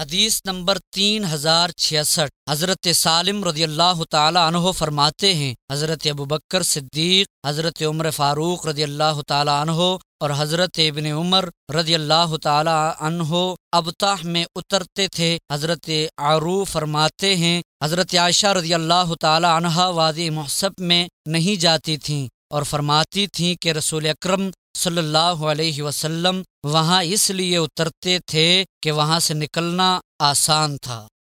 हदीस नंबर तीन हजार छियासठ हजरत सालिम रजी अल्लाह तह फरमाते हैं हजरत अबू बकर सिद्दीक हजरत उम्र फारूक रजी अल्लाह तह और हजरत इबन उमर रजी अल्लाह तहो अबताह में उतरते थे हजरत आरू फरमाते हैं हजरत आयशा रजी अल्लाह तह वादी महसब में नहीं जाती थीं और फरमाती थी कि रसूल अक्रम सल्लल्लाहु अलैहि वसल्लम वहाँ इसलिए उतरते थे कि वहाँ से निकलना आसान था